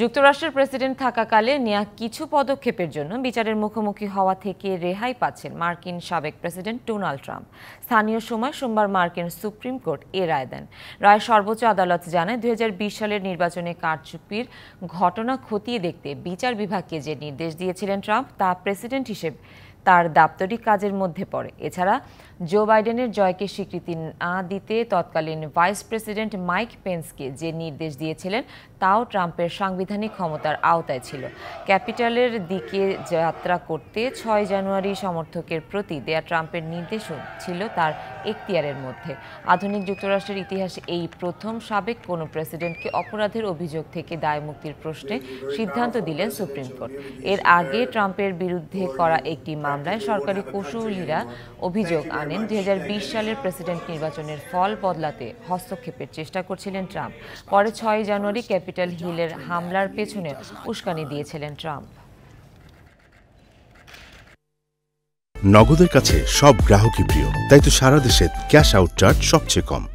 যুক্তরাষ্ট্রের প্রেসিডেন্ট থাকাকালে নেয়া কিছু পদক্ষেপের জন্য বিচারের মুখোমুখি হওয়া থেকে রেহাই পাচ্ছেন মার্কিন সাবেক প্রেসিডেন্ট ডোনাল্ড ট্রাম্প স্থানীয় সময় সোমবার মার্কিন সুপ্রিম কোর্ট এ রায় দেন রায় সর্বোচ্চ আদালত জানায় দুই সালের নির্বাচনে কারচুপির ঘটনা খতিয়ে দেখতে বিচার বিভাগকে যে নির্দেশ দিয়েছিলেন ট্রাম্প তা প্রেসিডেন্ট হিসেবে তার দাপ্তরিক কাজের মধ্যে পড়ে এছাড়া জো বাইডেনের জয়কে স্বীকৃতি না দিতে তৎকালীন ভাইস প্রেসিডেন্ট মাইক পেন্সকে যে নির্দেশ দিয়েছিলেন তাও ট্রাম্পের সাংবিধানিক ক্ষমতার আওতায় ছিল ক্যাপিটালের দিকে যাত্রা করতে ছয় জানুয়ারি সমর্থকের প্রতি দেয়া ট্রাম্পের নির্দেশও ছিল তার এখতিয়ারের মধ্যে আধুনিক যুক্তরাষ্ট্রের ইতিহাসে এই প্রথম সাবেক কোনো প্রেসিডেন্টকে অপরাধের অভিযোগ থেকে দায় মুক্তির প্রশ্নে সিদ্ধান্ত দিলেন সুপ্রিম কোর্ট এর আগে ট্রাম্পের বিরুদ্ধে করা একটি মামলা মামলায় সরকারি কৌশলীরা অভিযোগ আনেন দুই সালের প্রেসিডেন্ট নির্বাচনের ফল বদলাতে হস্তক্ষেপের চেষ্টা করছিলেন ট্রাম্প পরে ছয় জানুয়ারি ক্যাপিটাল হিলের হামলার পেছনে উস্কানি দিয়েছিলেন ট্রাম্প নগদের কাছে সব গ্রাহকই প্রিয় তাই তো সারা দেশে ক্যাশ আউট চার্জ সবচেয়ে কম